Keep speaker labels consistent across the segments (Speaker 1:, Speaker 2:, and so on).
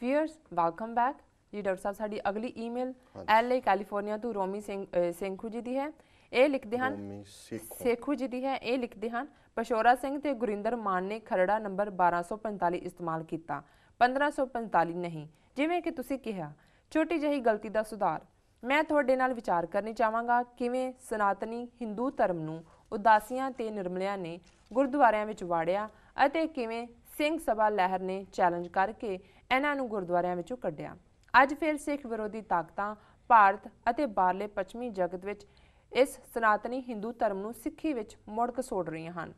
Speaker 1: ਫੀਅਰਸ welcome back ਜੀ doctor ਸਾਹਿਬ ਸਾਡੀ ਅਗਲੀ ਈਮੇਲ ਐਲਏ ਕੈਲੀਫੋਰਨੀਆ ਤੋਂ ਰੋਮੀ ਸਿੰਘ ਸੇਖੂ ਜੀ ਦੀ ਹੈ ਇਹ ਲਿਖਦੇ ਹਨ ਸੇਖੂ ਜੀ ਦੀ ਹੈ ਇਹ ਲਿਖਦੇ ਹਨ ਪਸ਼ੋਰਾ ਸਿੰਘ ਤੇ ਗੁਰਿੰਦਰ ਮਾਨ ਨੇ ਖਰੜਾ ਨੰਬਰ 1245 ਇਸਤੇਮਾਲ ਕੀਤਾ 1545 ਨਹੀਂ ਜਿਵੇਂ ਕਿ ਤੁਸੀਂ ਕਿਹਾ ਛੋਟੀ ਜਹੀ ਗਲਤੀ ਦਾ ਸੁਧਾਰ ਮੈਂ ਤੁਹਾਡੇ ਨਾਲ ਵਿਚਾਰ ਕਰਨੀ ਚਾਹਾਂਗਾ ਕਿਵੇਂ ਸਨਾਤਨੀ ਹਿੰਦੂ ਧਰਮ ਨੂੰ ਉਦਾਸੀਆਂ ਤੇ ਨਿਰਮਲਿਆਂ ਨੇ ਗੁਰਦੁਆਰਿਆਂ ਵਿੱਚ ਵਾੜਿਆ ਅਤੇ ਕਿਵੇਂ ਸਿੰਘ ਸਭਾ ਲਹਿਰ ਨੇ ਚੈਲੰਜ ਕਰਕੇ ਇਹਨਾਂ ਨੂੰ ਗੁਰਦੁਆਰਿਆਂ ਵਿੱਚੋਂ ਕੱਢਿਆ ਅੱਜ ਫਿਰ ਸਿੱਖ ਵਿਰੋਧੀ ਤਾਕਤਾਂ ਭਾਰਤ ਅਤੇ ਬਾਹਰਲੇ ਪੱਛਮੀ ਜਗਤ ਵਿੱਚ ਇਸ ਸਨਾਤਨੀ ਹਿੰਦੂ ਧਰਮ ਨੂੰ ਸਿੱਖੀ ਵਿੱਚ ਮੋੜ ਕੇ ਸੋੜ ਰਹੀਆਂ ਹਨ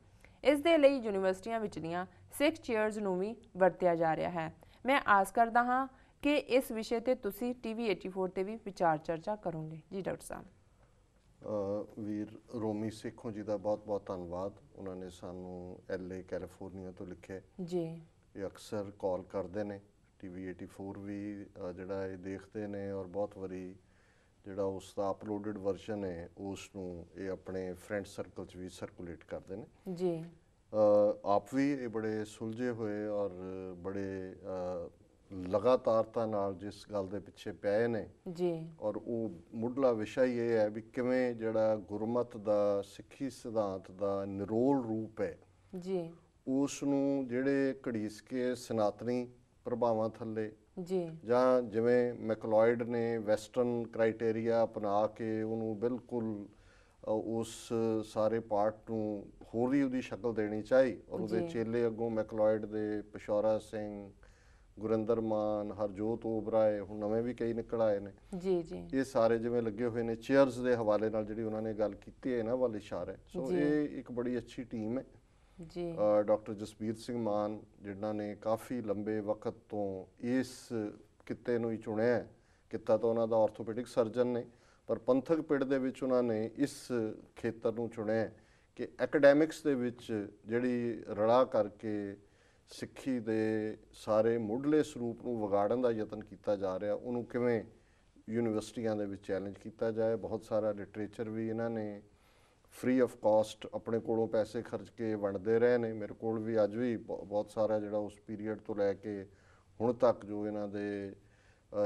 Speaker 1: ਇਸ ਦੇ ਲਈ ਯੂਨੀਵਰਸਿਟੀਆਂ ਵਿੱਚਲੀਆਂ ਸਿੱਖ ਚੇਅਰਸ ਨੂੰ ਵੀ ਵਰਤਿਆ ਜਾ ਰਿਹਾ ਹੈ ਮੈਂ ਆਸ ਕਰਦਾ ਹਾਂ ਕਿ ਇਸ ਵਿਸ਼ੇ ਤੇ ਤੁਸੀਂ ਟੀਵੀ 84 ਤੇ ਵੀ ਵਿਚਾਰ ਚਰਚਾ ਕਰੋਗੇ ਜੀ ਡਾਕਟਰ
Speaker 2: ਸਾਹਿਬ ਵੀਰ ਰੋਮੀ ਸਿੱਖੋ ਜੀ ਦਾ ਬਹੁਤ ਬਹੁਤ ਧੰਨਵਾਦ ਉਹਨਾਂ ਨੇ ਸਾਨੂੰ ਐਲਏ ਕੈਲੀਫੋਰਨੀਆ ਤੋਂ ਲਿਖਿਆ ਜੀ ਇਹ ਅਕਸਰ ਕਾਲ ਕਰਦੇ ਨੇ ਟੀਵੀ 84 ਵੀ ਜਿਹੜਾ ਇਹ ਦੇਖਦੇ ਨੇ ਔਰ ਬਹੁਤ ਵਾਰੀ ਜਿਹੜਾ ਉਸ ਦਾ ਅਪਲੋਡਡ ਵਰਜ਼ਨ ਹੈ ਉਸ ਨੂੰ ਇਹ ਆਪਣੇ ਫਰੈਂਡ ਸਰਕਲ 'ਚ ਵੀ ਸਰਕੂਲੇਟ ਕਰਦੇ ਨੇ ਜੀ ਆਪ ਵੀ ਇਹ ਬੜੇ ਸੁਲਝੇ ਹੋਏ ਔਰ ਬੜੇ ਲਗਾਤਾਰਤਾ ਨਾਲ ਜਿਸ ਗੱਲ ਦੇ ਪਿੱਛੇ ਪਏ ਨੇ ਜੀ ਔਰ ਉਹ ਮੁੱਢਲਾ ਵਿਸ਼ਾ ਹੀ ਇਹ ਹੈ ਵੀ ਕਿਵੇਂ ਜਿਹੜਾ ਗੁਰਮਤ ਦਾ ਸਿੱਖੀ ਸਿਧਾਂਤ ਦਾ ਨਿਰੋਲ ਰੂਪ ਹੈ ਜੀ ਉਸ ਨੂੰ ਜਿਹੜੇ ਘੜੀਸ ਕੇ ਸਨਾਤਨੀ ਪ੍ਰਭਾਵਾਂ ਥੱਲੇ ਜੀ ਜਾਂ ਜਿਵੇਂ ਮੈਕਲੋਇਡ ਨੇ ਵੈਸਟਰਨ ਕ੍ਰਾਈਟੇਰੀਆ ਅਪਣਾ ਕੇ ਉਹਨੂੰ ਬਿਲਕੁਲ ਉਸ ਸਾਰੇ ਪਾਰਟ ਨੂੰ ਹੋਰ ਹੀ ਉਹਦੀ ਸ਼ਕਲ ਦੇਣੀ ਚਾਹੀ ਔਰ ਉਹਦੇ ਚੇਲੇ ਅੱਗੋਂ ਮੈਕਲੋਇਡ ਦੇ ਪਸ਼ੌਰਾ ਸਿੰਘ ਗੁਰਿੰਦਰ ਮਾਨ ਹਰਜੋਤ ਓਬਰਾਏ ਹੁਣ ਨਵੇਂ ਵੀ ਕਈ ਨਿਕਲ ਆਏ ਨੇ ਜੀ ਜੀ ਇਹ ਸਾਰੇ ਜਿਵੇਂ ਲੱਗੇ ਹੋਏ ਨੇ ਚੇਅਰਸ ਦੇ ਹਵਾਲੇ ਨਾਲ ਜਿਹੜੀ ਉਹਨਾਂ ਨੇ ਗੱਲ ਕੀਤੀ ਹੈ ਨਾ ਵਾਲੇ ਇਸ਼ਾਰਾ ਸੋ ਇਹ ਇੱਕ ਬੜੀ ਅੱਛੀ ਟੀਮ ਹੈ ਜੀ ਡਾਕਟਰ ਜਸਬੀਰ ਸਿੰਘ ਮਾਨ ਜਿਨ੍ਹਾਂ ਨੇ ਕਾਫੀ ਲੰਬੇ ਵਕਤ ਤੋਂ ਇਸ ਕਿੱਤੇ ਨੂੰ ਹੀ ਚੁਣਿਆ ਕਿੱਤਾ ਤਾਂ ਉਹਨਾਂ ਦਾ ਆਰਥੋਪੈਡਿਕ ਸਰਜਨ ਨੇ ਪਰ ਪੰਥਕ ਪਿੜ ਦੇ ਵਿੱਚ ਉਹਨਾਂ ਨੇ ਇਸ ਖੇਤਰ ਨੂੰ ਚੁਣਿਆ ਕਿ ਐਕੈਡੈਮਿਕਸ ਦੇ ਵਿੱਚ ਜਿਹੜੀ ਰੜਾ ਕਰਕੇ ਸਿੱਖੀ ਦੇ ਸਾਰੇ ਮੁੱਢਲੇ ਸਰੂਪ ਨੂੰ ਵਿਗਾੜਨ ਦਾ ਯਤਨ ਕੀਤਾ ਜਾ ਰਿਹਾ ਉਹਨੂੰ ਕਿਵੇਂ ਯੂਨੀਵਰਸਿਟੀਆਂ ਦੇ ਵਿੱਚ ਚੈਲੰਜ ਕੀਤਾ ਜਾਏ ਬਹੁਤ ਸਾਰਾ ਲਿਟਰੇਚਰ ਵੀ ਇਹਨਾਂ ਨੇ ਫ੍ਰੀ ਆਫ ਕਾਸਟ ਆਪਣੇ ਕੋਲੋਂ ਪੈਸੇ ਖਰਚ ਕੇ ਵੰਡਦੇ ਰਹੇ ਨੇ ਮੇਰੇ ਕੋਲ ਵੀ ਅੱਜ ਵੀ ਬਹੁਤ ਸਾਰਾ ਜਿਹੜਾ ਉਸ ਪੀਰੀਅਡ ਤੋਂ ਲੈ ਕੇ ਹੁਣ ਤੱਕ ਜੋ ਇਹਨਾਂ ਦੇ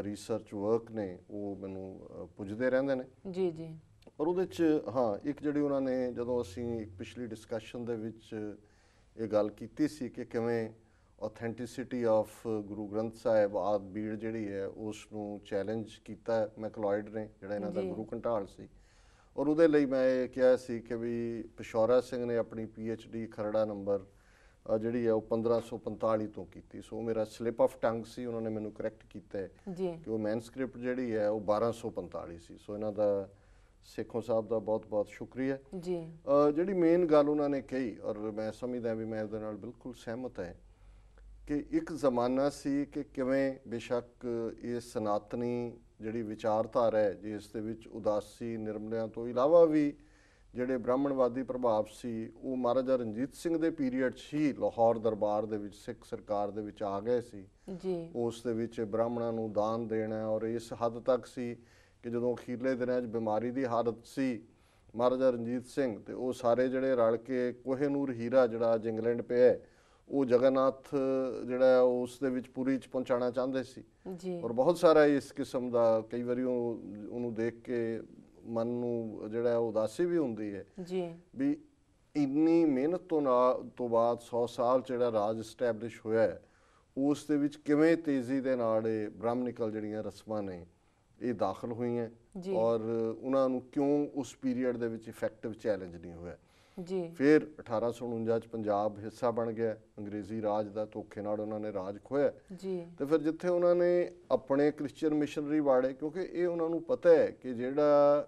Speaker 2: ਰਿਸਰਚ ਵਰਕ ਨੇ ਉਹ ਮੈਨੂੰ ਪੁੱਛਦੇ ਰਹਿੰਦੇ ਨੇ ਜੀ ਜੀ ਪਰ ਉਹਦੇ ਵਿੱਚ ਹਾਂ ਇੱਕ ਜਿਹੜੀ ਉਹਨਾਂ ਨੇ ਜਦੋਂ ਅਸੀਂ ਪਿਛਲੀ ਡਿਸਕਸ਼ਨ ਦੇ ਵਿੱਚ ਇਹ ਗੱਲ ਕੀਤੀ ਸੀ ਕਿ ਕਿਵੇਂ ਆਥੈਂਟਿਸਿਟੀ ਆਫ ਗੁਰੂ ਗ੍ਰੰਥ ਸਾਹਿਬ ਆਦ ਬੀੜ ਜਿਹੜੀ ਹੈ ਉਸ ਨੂੰ ਚੈਲੰਜ ਕੀਤਾ ਮੈਕਲੋਇਡ ਨੇ ਜਿਹੜਾ ਇਹਨਾਂ ਦਾ ਗੁਰੂ ਘੰਟਾਲ ਸੀ ਔਰ ਉਹਦੇ ਲਈ ਮੈਂ ਇਹ ਕਿਹਾ ਸੀ ਕਿ ਵੀ ਪਿਸ਼ੌਰਾ ਸਿੰਘ ਨੇ ਆਪਣੀ ਪੀ ਐਚ ਡੀ ਖਰੜਾ ਨੰਬਰ ਜਿਹੜੀ ਹੈ ਉਹ 1545 ਤੋਂ ਕੀਤੀ ਸੋ ਮੇਰਾ ਸਲਿਪ ਆਫ ਟੰਗ ਸੀ ਉਹਨਾਂ ਨੇ ਮੈਨੂੰ ਕਰੈਕਟ ਕੀਤਾ ਕਿ ਉਹ ਮੈਨਸਕ੍ਰਿਪਟ ਜਿਹੜੀ ਹੈ ਉਹ 1245 ਸੀ ਸੋ ਇਹਨਾਂ ਦਾ ਸੇਖੋਂ ਸਾਹਿਬ ਦਾ ਬਹੁਤ-ਬਹੁਤ ਸ਼ੁਕਰੀਆ ਜੀ ਜਿਹੜੀ ਮੇਨ ਗੱਲ ਉਹਨਾਂ ਨੇ ਕਹੀ ਔਰ ਮੈਂ ਸਮਝਦਾ ਵੀ ਮੈਂ ਉਹਦੇ ਨਾਲ ਬਿਲਕੁਲ ਸਹਿਮਤ ਹੈ ਕਿ ਇੱਕ ਜ਼ਮਾਨਾ ਸੀ ਕਿ ਕਿਵੇਂ ਬੇਸ਼ੱਕ ਇਹ ਸਨਾਤਨੀ ਜਿਹੜੀ ਵਿਚਾਰਧਾਰਾ ਹੈ ਜਿਸ ਦੇ ਵਿੱਚ ਉਦਾਸੀ ਨਿਰਮਲਿਆਂ ਤੋਂ ਇਲਾਵਾ ਵੀ ਜਿਹੜੇ ਬ੍ਰਾਹਮਣਵਾਦੀ ਪ੍ਰਭਾਵ ਸੀ ਉਹ ਮਹਾਰਾਜਾ ਰਣਜੀਤ ਸਿੰਘ ਦੇ ਪੀਰੀਅਡ 'ਚ ਹੀ ਲਾਹੌਰ ਦਰਬਾਰ ਦੇ ਵਿੱਚ ਸਿੱਖ ਸਰਕਾਰ ਦੇ ਵਿੱਚ ਆ ਗਏ ਸੀ ਜੀ ਉਸ ਦੇ ਵਿੱਚ ਬ੍ਰਾਹਮਣਾਂ ਨੂੰ ਦਾਨ ਦੇਣਾ ਔਰ ਇਸ ਹੱਦ ਤੱਕ ਸੀ ਕਿ ਜਦੋਂ ਅਖੀਰਲੇ ਦਿਨਾਂ 'ਚ ਬਿਮਾਰੀ ਦੀ ਹਾਲਤ ਸੀ ਮਹਾਰਾਜਾ ਰਣਜੀਤ ਸਿੰਘ ਤੇ ਉਹ ਸਾਰੇ ਜਿਹੜੇ ਰਲ ਕੇ ਕੋਹੇਨੂਰ ਹੀਰਾ ਜਿਹੜਾ ਅੱਜ ਇੰਗਲੈਂਡ ਪਿਆ ਹੈ ਉਹ ਜਗਨਨਾਥ ਜਿਹੜਾ ਉਸ ਦੇ ਵਿੱਚ ਪੂਰੀ ਚ ਪਹੁੰਚਾਣਾ ਚਾਹੁੰਦੇ ਸੀ ਜੀ ਔਰ ਬਹੁਤ ਸਾਰਾ ਇਸ ਕਿਸਮ ਦਾ ਕਈ ਵਾਰੀ ਉਹਨੂੰ ਦੇਖ ਕੇ ਮਨ ਨੂੰ ਜਿਹੜਾ ਉਦਾਸੀ ਵੀ ਹੁੰਦੀ ਹੈ ਜੀ ਵੀ ਇੰਨੀ ਮਿਹਨਤ ਤੋਂ ਤੋਂ ਬਾਅਦ 100 ਸਾਲ ਜਿਹੜਾ ਰਾਜ ਸਟੈਬਲਿਸ਼ ਹੋਇਆ ਹੈ ਉਸ ਦੇ ਵਿੱਚ ਕਿਵੇਂ ਤੇਜ਼ੀ ਦੇ ਨਾਲ ਇਹ ਬ੍ਰਾਹਮਣਿਕਲ ਜਿਹੜੀਆਂ ਰਸਮਾਂ ਨੇ ਇਹ ਦਾਖਲ ਹੋਈਆਂ ਔਰ ਉਹਨਾਂ ਨੂੰ ਕਿਉਂ ਉਸ ਪੀਰੀਅਡ ਦੇ ਵਿੱਚ ਇਫੈਕਟਿਵ ਚੈਲੰਜ ਨਹੀਂ ਹੋਇਆ ਜੀ ਫਿਰ 1849 ਚ ਪੰਜਾਬ ਹਿੱਸਾ ਬਣ ਗਿਆ ਅੰਗਰੇਜ਼ੀ ਰਾਜ ਦਾ ਧੋਖੇ ਨਾਲ ਉਹਨਾਂ ਨੇ ਰਾਜ ਖੋਇਆ ਜੀ ਤੇ ਫਿਰ ਜਿੱਥੇ ਉਹਨਾਂ ਨੇ ਆਪਣੇ ਕ੍ਰਿਸਚੀਅਨ ਮਿਸ਼ਨਰੀ ਵਾੜੇ ਕਿਉਂਕਿ ਇਹ ਉਹਨਾਂ ਨੂੰ ਪਤਾ ਹੈ ਕਿ ਜਿਹੜਾ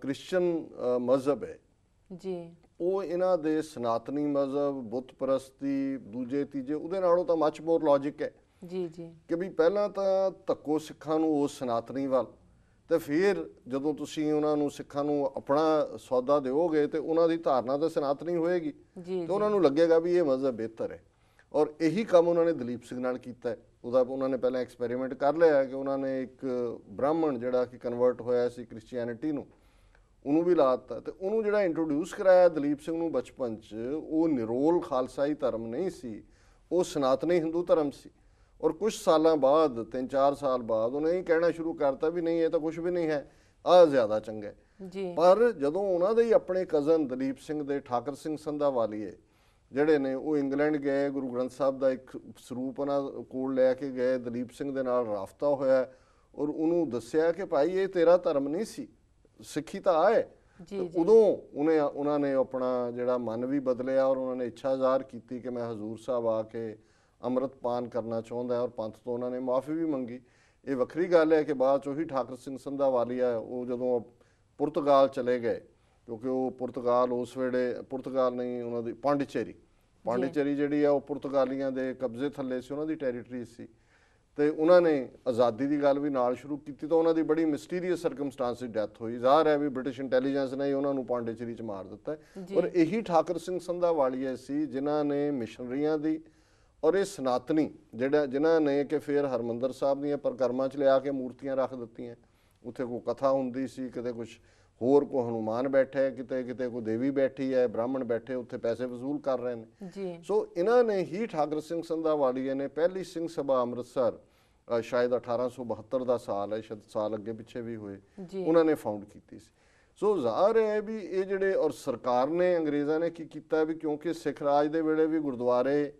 Speaker 2: ਕ੍ਰਿਸਚੀਅਨ ਮਜ਼ਹਬ ਹੈ ਜੀ ਉਹ ਇਹਨਾਂ ਦੇ ਸਨਾਤਨੀ ਮਜ਼ਹਬ ਬੁੱਤ ਪ੍ਰਸਤੀ ਦੂਜੇ ਤੀਜੇ ਉਹਦੇ ਨਾਲੋਂ ਤਾਂ ਮੱਚ ਮੋਰ ਲੌਜੀਕ ਹੈ ਜੀ ਜੀ ਕਿ ਵੀ ਪਹਿਲਾਂ ਤਾਂ ਧੱਕੋ ਸਿੱਖਾਂ ਨੂੰ ਉਹ ਸਨਾਤਨੀ ਵੱਲ ਤੇ ਫਿਰ ਜਦੋਂ ਤੁਸੀਂ ਉਹਨਾਂ ਨੂੰ ਸਿੱਖਾਂ ਨੂੰ ਆਪਣਾ ਸੌਦਾ ਦਿਓਗੇ ਤੇ ਉਹਨਾਂ ਦੀ ਧਾਰਨਾ ਤਾਂ ਸਨਾਤਨੀ ਹੋਏਗੀ ਤੇ ਉਹਨਾਂ ਨੂੰ ਲੱਗੇਗਾ ਵੀ ਇਹ ਮਜ਼ਹਬ ਬਿਹਤਰ ਹੈ ਔਰ ਇਹੀ ਕੰਮ ਉਹਨਾਂ ਨੇ ਦਲੀਪ ਸਿੰਘ ਨਾਲ ਕੀਤਾ ਉਹਦਾ ਉਹਨਾਂ ਨੇ ਪਹਿਲਾਂ ਐਕਸਪੈਰੀਮੈਂਟ ਕਰ ਲਿਆ ਕਿ ਉਹਨਾਂ ਨੇ ਇੱਕ ਬ੍ਰਾਹਮਣ ਜਿਹੜਾ ਕਿ ਕਨਵਰਟ ਹੋਇਆ ਸੀ ਕ੍ਰਿਸਚੀਅਨਿਟੀ ਨੂੰ ਉਹਨੂੰ ਵੀ ਲਾਤਾ ਤੇ ਉਹਨੂੰ ਜਿਹੜਾ ਇੰਟਰੋਡਿਊਸ ਕਰਾਇਆ ਦਲੀਪ ਸਿੰਘ ਨੂੰ ਬਚਪਨ 'ਚ ਉਹ ਨਿਰੋਲ ਖਾਲਸਾਈ ਧਰਮ ਨਹੀਂ ਸੀ ਉਹ ਸਨਾਤਨੀ ਹਿੰਦੂ ਧਰਮ ਸੀ ਔਰ ਕੁਝ ਸਾਲਾਂ ਬਾਅਦ 3-4 ਸਾਲ ਬਾਅਦ ਉਹਨੇ ਇਹ ਕਹਿਣਾ ਸ਼ੁਰੂ ਕਰਤਾ ਵੀ ਨਹੀਂ ਇਹ ਤਾਂ ਕੁਝ ਵੀ ਨਹੀਂ ਹੈ ਆ ਜ਼ਿਆਦਾ ਚੰਗਾ ਜੀ ਪਰ ਜਦੋਂ ਉਹਨਾਂ ਦੇ ਹੀ ਆਪਣੇ ਕਜ਼ਨ ਦਲੀਪ ਸਿੰਘ ਦੇ ਠਾਕਰ ਸਿੰਘ ਸੰਧਾ ਵਾਲੀਏ ਜਿਹੜੇ ਨੇ ਉਹ ਇੰਗਲੈਂਡ ਗਏ ਗੁਰੂ ਗ੍ਰੰਥ ਸਾਹਿਬ ਦਾ ਇੱਕ ਸਰੂਪ ਉਹਨਾਂ ਕੋਲ ਲੈ ਕੇ ਗਏ ਦਲੀਪ ਸਿੰਘ ਦੇ ਨਾਲ ਰਾਫਤਾ ਹੋਇਆ ਔਰ ਉਹਨੂੰ ਦੱਸਿਆ ਕਿ ਭਾਈ ਇਹ ਤੇਰਾ ਧਰਮ ਨਹੀਂ ਸੀ ਸਿੱਖੀ ਤਾਂ ਆਏ ਉਦੋਂ ਉਹਨੇ ਉਹਨਾਂ ਨੇ ਆਪਣਾ ਜਿਹੜਾ ਮਨ ਵੀ ਬਦਲਿਆ ਔਰ ਉਹਨਾਂ ਨੇ ਇੱਛਾ ਜ਼ਾਹਰ ਕੀਤੀ ਕਿ ਮੈਂ ਹਜ਼ੂਰ ਸਾਹਿਬ ਆ ਕੇ ਅੰਮ੍ਰਿਤ ਪਾਨ ਕਰਨਾ ਚਾਹੁੰਦਾ ਹੈ ਔਰ ਪੰਥ ਤੋਂ ਉਹਨਾਂ ਨੇ ਮਾਫੀ ਵੀ ਮੰਗੀ ਇਹ ਵੱਖਰੀ ਗੱਲ ਹੈ ਕਿ ਬਾਅਦ ਚੋਂ ਹੀ ਠਾਕਰ ਸਿੰਘ ਸੰਧਾ ਵਾਲੀਆ ਉਹ ਜਦੋਂ ਪੁਰਤਗਾਲ ਚਲੇ ਗਏ ਕਿਉਂਕਿ ਉਹ ਪੁਰਤਗਾਲ ਉਸ ਵੇਲੇ ਪੁਰਤਗਾਲ ਨਹੀਂ ਉਹਨਾਂ ਦੀ ਪਾਂਡੀਚੇਰੀ ਪਾਂਡੀਚੇਰੀ ਜਿਹੜੀ ਆ ਉਹ ਪੁਰਤਗਾਲੀਆਂ ਦੇ ਕਬਜ਼ੇ ਥੱਲੇ ਸੀ ਉਹਨਾਂ ਦੀ ਟੈਰੀਟਰੀ ਸੀ ਤੇ ਉਹਨਾਂ ਨੇ ਆਜ਼ਾਦੀ ਦੀ ਗੱਲ ਵੀ ਨਾਲ ਸ਼ੁਰੂ ਕੀਤੀ ਤਾਂ ਉਹਨਾਂ ਦੀ ਬੜੀ ਮਿਸਟੀਰੀਅਸ ਸਰਕਮਸਟੈਂਸ ਡੈਥ ਹੋਈ ਜ਼ਾਹਰ ਹੈ ਵੀ ਬ੍ਰਿਟਿਸ਼ ਇੰਟੈਲੀਜੈਂਸ ਨੇ ਉਹਨਾਂ ਨੂੰ ਪਾਂਡੀਚੇਰੀ ਚ ਮਾਰ ਦਿੱਤਾ ਔਰ ਇਹੀ ਠਾਕਰ ਸਿੰਘ ਸੰਧਾ ਵਾਲੀਆ ਸੀ ਜਿਨ੍ਹਾਂ ਨੇ ਮਿਸ਼ਨਰੀਆਂ ਦੀ ਔਰ ਇਹ ਸਨਾਤਨੀ ਜਿਹੜਾ ਜਿਨ੍ਹਾਂ ਨੇ ਕਿ ਫੇਰ ਹਰਮੰਦਰ ਸਾਹਿਬ ਦੀਆਂ ਪ੍ਰਕਰਮਾਂ 'ਚ ਲਿਆ ਕੇ ਮੂਰਤੀਆਂ ਰੱਖ ਦਿੱਤੀਆਂ ਉੱਥੇ ਕੋਈ ਕਥਾ ਹੁੰਦੀ ਸੀ ਕਿਤੇ ਕੁਝ ਹੋਰ ਕੋ ਹਨੂਮਾਨ ਬੈਠਾ ਹੈ ਕਿਤੇ ਕਿਤੇ ਕੋ ਦੇਵੀ ਬੈਠੀ ਹੈ ਬ੍ਰਾਹਮਣ ਬੈਠੇ ਉੱਥੇ ਪੈਸੇ ਵਸੂਲ ਕਰ ਰਹੇ ਨੇ ਜੀ ਸੋ ਇਹਨਾਂ ਨੇ ਹੀ ਠਾਕਰ ਸਿੰਘ ਸੰਧਾਵਾਲੀਏ ਨੇ ਪਹਿਲੀ ਸਿੰਘ ਸਭਾ ਅੰਮ੍ਰਿਤਸਰ ਸ਼ਾਇਦ 1872 ਦਾ ਸਾਲ ਹੈ ਸ਼ਾਇਦ ਸਾਲ ਅੱਗੇ ਪਿੱਛੇ ਵੀ ਹੋਏ ਉਹਨਾਂ ਨੇ ਫਾਊਂਡ ਕੀਤੀ ਸੀ ਸੋ ਜ਼ਾਹਰ ਹੈ ਵੀ ਇਹ ਜਿਹੜੇ ਔਰ ਸਰਕਾਰ ਨੇ ਅੰਗਰੇਜ਼ਾਂ ਨੇ ਕੀ ਕੀਤਾ ਵੀ ਕਿਉਂਕਿ ਸਿੱਖ ਰਾਜ ਦੇ ਵੇਲੇ ਵੀ ਗੁਰਦੁਆਰੇ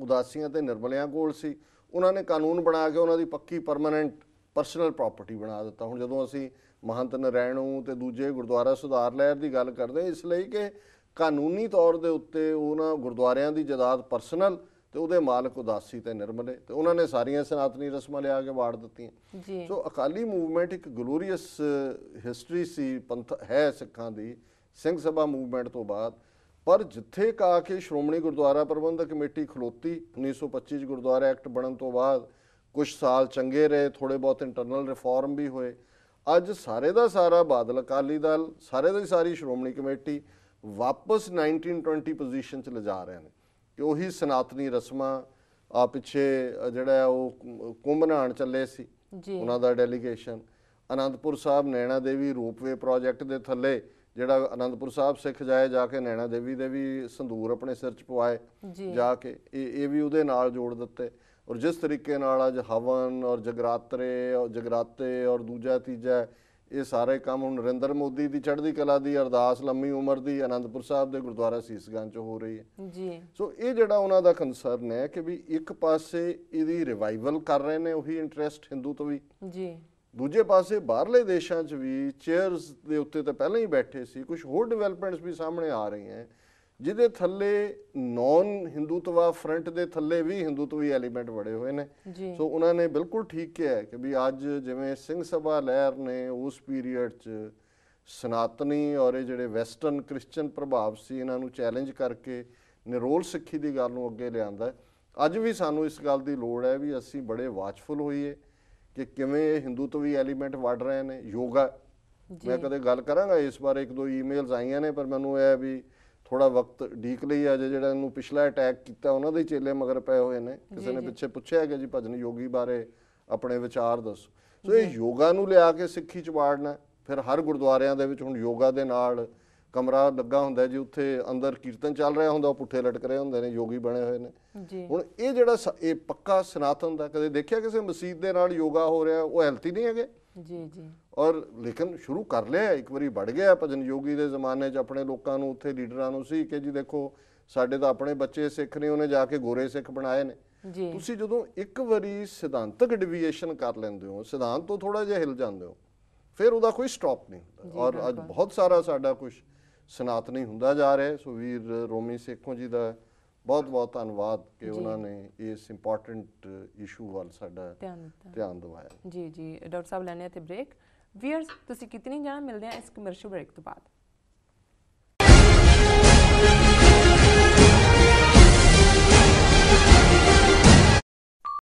Speaker 2: ਉਦਾਸੀਆਂ ਤੇ ਨਿਰਮਲਿਆਂ ਕੋਲ ਸੀ ਉਹਨਾਂ ਨੇ ਕਾਨੂੰਨ ਬਣਾ ਕੇ ਉਹਨਾਂ ਦੀ ਪੱਕੀ ਪਰਮਨੈਂਟ ਪਰਸਨਲ ਪ੍ਰਾਪਰਟੀ ਬਣਾ ਦਿੱਤਾ ਹੁਣ ਜਦੋਂ ਅਸੀਂ ਮਹੰਤ ਨਰੈਣੂ ਤੇ ਦੂਜੇ ਗੁਰਦੁਆਰਾ ਸੁਧਾਰ ਲਹਿਰ ਦੀ ਗੱਲ ਕਰਦੇ ਇਸ ਲਈ ਕਿ ਕਾਨੂੰਨੀ ਤੌਰ ਦੇ ਉੱਤੇ ਉਹਨਾਂ ਗੁਰਦੁਆਰਿਆਂ ਦੀ ਜਾਇਦਾਦ ਪਰਸਨਲ ਤੇ ਉਹਦੇ ਮਾਲਕ ਉਦਾਸੀ ਤੇ ਨਿਰਮਲੇ ਤੇ ਉਹਨਾਂ ਨੇ ਸਾਰੀਆਂ ਸਨਾਤਨੀ ਰਸਮਾਂ ਲਿਆ ਕੇ ਵਾੜ ਦਿੱਤੀਆਂ ਸੋ ਅਕਾਲੀ ਮੂਵਮੈਂਟ ਇੱਕ ਗਲੋਰੀਅਸ ਹਿਸਟਰੀ ਸੀ ਪੰਥ ਹੈ ਸਿੱਖਾਂ ਦੀ ਸਿੰਘ ਸਭਾ ਮੂਵਮੈਂਟ ਤੋਂ ਬਾਅਦ ਪਰ ਜਿੱਥੇ ਕਾ ਕੇ ਸ਼੍ਰੋਮਣੀ ਗੁਰਦੁਆਰਾ ਪ੍ਰਬੰਧਕ ਕਮੇਟੀ ਖਲੋਤੀ 1925 ਗੁਰਦੁਆਰਾ ਐਕਟ ਬਣਨ ਤੋਂ ਬਾਅਦ ਕੁਝ ਸਾਲ ਚੰਗੇ ਰਹੇ ਥੋੜੇ ਬਹੁਤ ਇੰਟਰਨਲ ਰਿਫਾਰਮ ਵੀ ਹੋਏ ਅੱਜ ਸਾਰੇ ਦਾ ਸਾਰਾ ਬਾਦਲ ਅਕਾਲੀ ਦਲ ਸਾਰੇ ਦੀ ਸਾਰੀ ਸ਼੍ਰੋਮਣੀ ਕਮੇਟੀ ਵਾਪਸ 1920 ਪੋਜੀਸ਼ਨ 'ਚ ਲਿਜਾ ਰਹੇ ਨੇ ਕਿ ਉਹੀ ਸਨਾਤਨੀ ਰਸਮਾਂ ਆ ਪਿੱਛੇ ਜਿਹੜਾ ਉਹ ਕੁੰਭ ਚੱਲੇ ਸੀ ਉਹਨਾਂ ਦਾ delegation Anandpur Sahib Naina Devi ropeway project ਦੇ ਥੱਲੇ ਜਿਹੜਾ ਆਨੰਦਪੁਰ ਸਾਹਿਬ ਸਿੱਖ ਜਾਏ ਜਾ ਕੇ ਨੈਣਾ ਦੇਵੀ ਦੇ ਵੀ ਸੰਦੂਰ ਆਪਣੇ ਸਿਰ 'ਚ ਪਵਾਏ ਜਾ ਕੇ ਇਹ ਇਹ ਵੀ ਉਹਦੇ ਨਾਲ ਜੋੜ ਦਿੱਤੇ ਔਰ ਜਿਸ ਤਰੀਕੇ ਨਾਲ ਅੱਜ ਹਵਨ ਔਰ ਜਗਰਾਤਰੇ ਔਰ ਜਗਰਾਤੇ ਔਰ ਦੂਜਾ ਤੀਜਾ ਇਹ ਸਾਰੇ ਕੰਮ ਹੁਣ ਨਰਿੰਦਰ ਮੋਦੀ ਦੀ ਚੜ੍ਹਦੀ ਕਲਾ ਦੀ ਅਰਦਾਸ ਲੰਮੀ ਉਮਰ ਦੀ ਆਨੰਦਪੁਰ ਸਾਹਿਬ ਦੇ ਗੁਰਦੁਆਰਾ ਸੀਸਗੰਜ 'ਚ ਹੋ ਰਹੀ ਹੈ ਜੀ ਸੋ ਇਹ ਜਿਹੜਾ ਉਹਨਾਂ ਦਾ ਕੰਸਰਨ ਹੈ ਕਿ ਵੀ ਇੱਕ ਪਾਸੇ ਇਹਦੀ ਰਿਵਾਈਵਲ ਕਰ ਰਹੇ ਨੇ ਉਹੀ ਇੰਟਰਸਟ ਹਿੰਦੂ ਤੋਂ ਵੀ ਜੀ ਦੂਜੇ ਪਾਸੇ ਬਾਹਰਲੇ ਦੇਸ਼ਾਂ 'ਚ ਵੀ ਚੇਅਰਸ ਦੇ ਉੱਤੇ ਤਾਂ ਪਹਿਲਾਂ ਹੀ ਬੈਠੇ ਸੀ ਕੁਝ ਹੋਰ ਡਿਵੈਲਪਮੈਂਟਸ ਵੀ ਸਾਹਮਣੇ ਆ ਰਹੀਆਂ ਜਿਹਦੇ ਥੱਲੇ ਨੌਨ ਹਿੰਦੂਤਵਾ ਫਰੰਟ ਦੇ ਥੱਲੇ ਵੀ ਹਿੰਦੂਤਵੀ ਐਲੀਮੈਂਟ ਵੜੇ ਹੋਏ ਨੇ ਸੋ ਉਹਨਾਂ ਨੇ ਬਿਲਕੁਲ ਠੀਕ ਕਿਹਾ ਕਿ ਵੀ ਅੱਜ ਜਿਵੇਂ ਸਿੰਘ ਸਭਾ ਲਹਿਰ ਨੇ ਉਸ ਪੀਰੀਅਡ 'ਚ ਸਨਾਤਨੀ ਔਰ ਇਹ ਜਿਹੜੇ ਵੈਸਟਰਨ ਕ੍ਰਿਸਚੀਅਨ ਪ੍ਰਭਾਵ ਸੀ ਇਹਨਾਂ ਨੂੰ ਚੈਲੰਜ ਕਰਕੇ ਨਿਰੋਲ ਸਿੱਖੀ ਦੀ ਗੱਲ ਨੂੰ ਅੱਗੇ ਲਿਆਂਦਾ ਅੱਜ ਵੀ ਸਾਨੂੰ ਇਸ ਗੱਲ ਦੀ ਲੋੜ ਹੈ ਵੀ ਅਸੀਂ ਬੜੇ ਵਾਚਫੁਲ ਹੋਈਏ ਕਿ ਕਿਵੇਂ ਇਹ ਹਿੰਦੂਤਵੀ ਐਲੀਮੈਂਟ ਵੜ ਰਹੇ ਨੇ ਯੋਗਾ ਮੈਂ ਕਦੇ ਗੱਲ ਕਰਾਂਗਾ ਇਸ ਬਾਰੇ ਇੱਕ ਦੋ ਈਮੇਲਸ ਆਈਆਂ ਨੇ ਪਰ ਮੈਨੂੰ ਇਹ ਵੀ ਥੋੜਾ ਵਕਤ ਢੀਕ ਲਈ ਆ ਜਿਹੜਾ ਇਹਨੂੰ ਪਿਛਲਾ ਅਟੈਕ ਕੀਤਾ ਉਹਨਾਂ ਦੇ ਚੇਲੇ ਮਗਰ ਪਏ ਹੋਏ ਨੇ ਕਿਸੇ ਨੇ ਪਿੱਛੇ ਪੁੱਛਿਆ ਕਿ ਜੀ ਭਜਨ ਯੋਗੀ ਬਾਰੇ ਆਪਣੇ ਵਿਚਾਰ ਦੱਸੋ ਸੋ ਇਹ ਯੋਗਾ ਨੂੰ ਲਿਆ ਕੇ ਸਿੱਖੀ ਚ ਵਾੜਨਾ ਫਿਰ ਹਰ ਗੁਰਦੁਆਰਿਆਂ ਦੇ ਵਿੱਚ ਹੁਣ ਯੋਗਾ ਦੇ ਨਾਲ ਕਮਰਾ ਲੱਗਾ ਹੁੰਦਾ ਜੀ ਉੱਥੇ ਅੰਦਰ ਕੀਰਤਨ ਚੱਲ ਰਿਹਾ ਹੁੰਦਾ ਉਹ ਪੁੱਠੇ ਲਟਕ ਰਹੇ ਹੁੰਦੇ ਨੇ ਯੋਗੀ ਬਣੇ ਹੋਏ ਨੇ ਜੀ ਹੁਣ ਇਹ ਜਿਹੜਾ ਇਹ ਪੱਕਾ ਸਨਾਤਨ ਦਾ ਕਦੇ ਦੇਖਿਆ ਕਿਸੇ ਮਸਜਿਦ ਦੇ ਨਾਲ ਯੋਗਾ ਹੋ ਰਿਹਾ ਉਹ ਹੈਲਥੀ ਨਹੀਂ ਹੈਗੇ ਜੀ ਜੀ ਔਰ ਲੇਕਿਨ ਸ਼ੁਰੂ ਕਰ ਲਿਆ ਇੱਕ ਵਾਰੀ ਵੱਡ ਗਿਆ ਭਜਨ ਯੋਗੀ ਦੇ ਜ਼ਮਾਨੇ 'ਚ ਆਪਣੇ ਲੋਕਾਂ ਨੂੰ ਉੱਥੇ ਲੀਡਰਾਂ ਨੂੰ ਸੀ ਕਿ ਜੀ ਦੇਖੋ ਸਾਡੇ ਤਾਂ ਆਪਣੇ ਬੱਚੇ ਸਿੱਖ ਨੇ ਉਹਨੇ ਜਾ ਕੇ ਗੋਰੇ ਸਿੱਖ ਬਣਾਏ ਨੇ ਜੀ ਤੁਸੀਂ ਜਦੋਂ ਇੱਕ ਵਾਰੀ ਸਿਧਾਂਤਕ ਡਿਵੀਏਸ਼ਨ ਕਰ ਲੈਂਦੇ ਹੋ ਸਿਧਾਂਤ ਤੋਂ ਥੋੜਾ ਜਿਹਾ ਹਿਲ ਜਾਂਦੇ ਹੋ ਫਿਰ ਉਹਦਾ ਕੋਈ ਸਟਾਪ ਨਹੀਂ ਹੁੰਦਾ ਔਰ ਅੱਜ ਬਹੁਤ ਸਾਰਾ ਸਾਡਾ ਕੁਝ ਸਨਾਤਨੀ ਹੁੰਦਾ ਜਾ ਰਿਹਾ ਸੋ ਵੀਰ ਰੋਮੀ ਸੇਖੋਂ ਜੀ ਦਾ ਬਹੁਤ ਬਹੁਤ ਧੰਨਵਾਦ ਕਿ ਉਹਨਾਂ ਨੇ ਇਸ ਇੰਪੋਰਟੈਂਟ ਇਸ਼ੂ ਵੱਲ ਸਾਡਾ ਧਿਆਨ ਦਿਵਾਇਆ
Speaker 1: ਜੀ ਜੀ ਡਾਕਟਰ ਸਾਹਿਬ ਲੈਣੇ ਤੇ ਬ੍ਰੇਕ ਵੀਰ ਤੁਸੀਂ ਕਿਤਨੀ ਜਾਣਾ ਮਿਲਦੇ ਆ ਇਸ ਕਮਰਸ਼ੀਅਲ ਬ੍ਰੇਕ ਤੋਂ ਬਾਅਦ